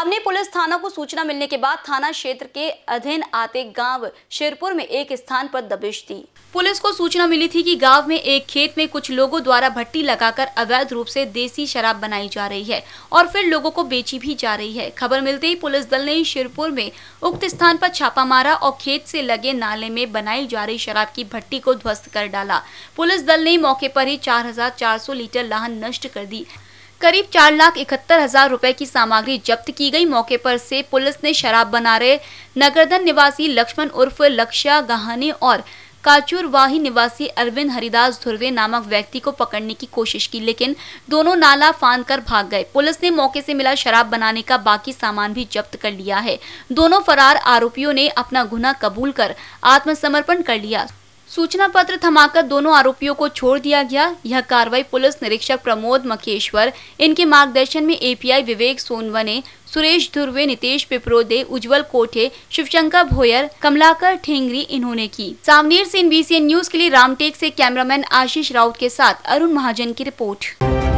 सामने पुलिस थाना को सूचना मिलने के बाद थाना क्षेत्र के अधीन आते गांव शेरपुर में एक स्थान पर दबिश दी पुलिस को सूचना मिली थी कि गांव में एक खेत में कुछ लोगों द्वारा भट्टी लगाकर अवैध रूप से देसी शराब बनाई जा रही है और फिर लोगों को बेची भी जा रही है खबर मिलते ही पुलिस दल ने शेरपुर में उक्त स्थान पर छापा मारा और खेत से लगे नाले में बनाई जा रही शराब की भट्टी को ध्वस्त कर डाला पुलिस दल ने मौके पर ही चार लीटर लाहन नष्ट कर दी करीब चार लाख इकहत्तर हजार रूपए की सामग्री जब्त की गई मौके पर से पुलिस ने शराब बना रहे नगरधन निवासी लक्ष्मण उर्फ लक्ष्या गहाने और काचूरवाही निवासी अरविंद हरिदास धुर्वे नामक व्यक्ति को पकड़ने की कोशिश की लेकिन दोनों नाला फांद कर भाग गए पुलिस ने मौके से मिला शराब बनाने का बाकी सामान भी जब्त कर लिया है दोनों फरार आरोपियों ने अपना गुना कबूल कर आत्मसमर्पण कर लिया सूचना पत्र थमाकर दोनों आरोपियों को छोड़ दिया गया यह कार्रवाई पुलिस निरीक्षक प्रमोद मकेश्वर इनके मार्गदर्शन में एपीआई विवेक सोनवने सुरेश धुर्वे नितेश पिपरोदे उज्जवल कोठे शिवशंकर भोयर कमलाकर ठेंगरी इन्होंने की सामनेर से इन न्यूज के लिए रामटेक से कैमरामैन आशीष राउत के साथ अरुण महाजन की रिपोर्ट